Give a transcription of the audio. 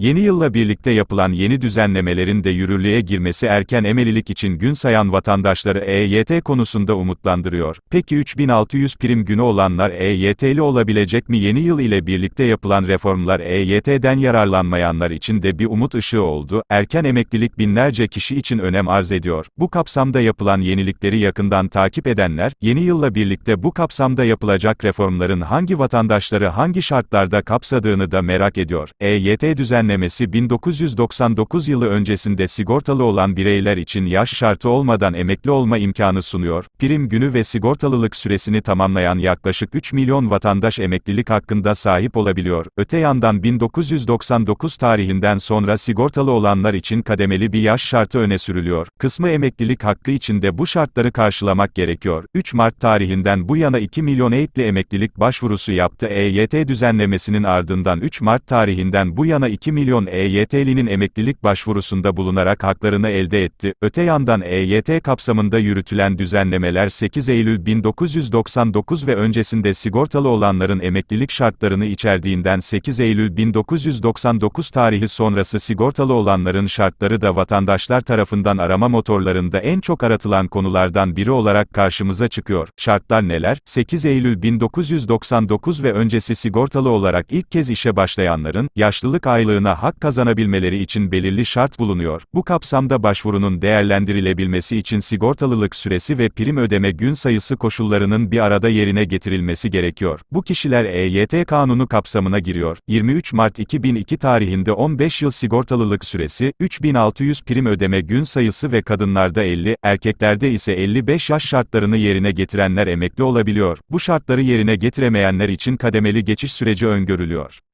Yeni yılla birlikte yapılan yeni düzenlemelerin de yürürlüğe girmesi erken emelilik için gün sayan vatandaşları EYT konusunda umutlandırıyor. Peki 3600 prim günü olanlar EYT'li olabilecek mi? Yeni yıl ile birlikte yapılan reformlar EYT'den yararlanmayanlar için de bir umut ışığı oldu. Erken emeklilik binlerce kişi için önem arz ediyor. Bu kapsamda yapılan yenilikleri yakından takip edenler, yeni yılla birlikte bu kapsamda yapılacak reformların hangi vatandaşları hangi şartlarda kapsadığını da merak ediyor. EYT düzen düzenlemesi 1999 yılı öncesinde sigortalı olan bireyler için yaş şartı olmadan emekli olma imkanı sunuyor. Prim günü ve sigortalılık süresini tamamlayan yaklaşık 3 milyon vatandaş emeklilik hakkında sahip olabiliyor. Öte yandan 1999 tarihinden sonra sigortalı olanlar için kademeli bir yaş şartı öne sürülüyor. Kısmı emeklilik hakkı için de bu şartları karşılamak gerekiyor. 3 Mart tarihinden bu yana 2 milyon EYT'li emeklilik başvurusu yaptı. EYT düzenlemesinin ardından 3 Mart tarihinden bu yana 2 milyon EYT'linin emeklilik başvurusunda bulunarak haklarını elde etti. Öte yandan EYT kapsamında yürütülen düzenlemeler 8 Eylül 1999 ve öncesinde sigortalı olanların emeklilik şartlarını içerdiğinden 8 Eylül 1999 tarihi sonrası sigortalı olanların şartları da vatandaşlar tarafından arama motorlarında en çok aratılan konulardan biri olarak karşımıza çıkıyor. Şartlar neler? 8 Eylül 1999 ve öncesi sigortalı olarak ilk kez işe başlayanların, yaşlılık aylığını hakkına hak kazanabilmeleri için belirli şart bulunuyor. Bu kapsamda başvurunun değerlendirilebilmesi için sigortalılık süresi ve prim ödeme gün sayısı koşullarının bir arada yerine getirilmesi gerekiyor. Bu kişiler EYT kanunu kapsamına giriyor. 23 Mart 2002 tarihinde 15 yıl sigortalılık süresi, 3600 prim ödeme gün sayısı ve kadınlarda 50, erkeklerde ise 55 yaş şartlarını yerine getirenler emekli olabiliyor. Bu şartları yerine getiremeyenler için kademeli geçiş süreci öngörülüyor.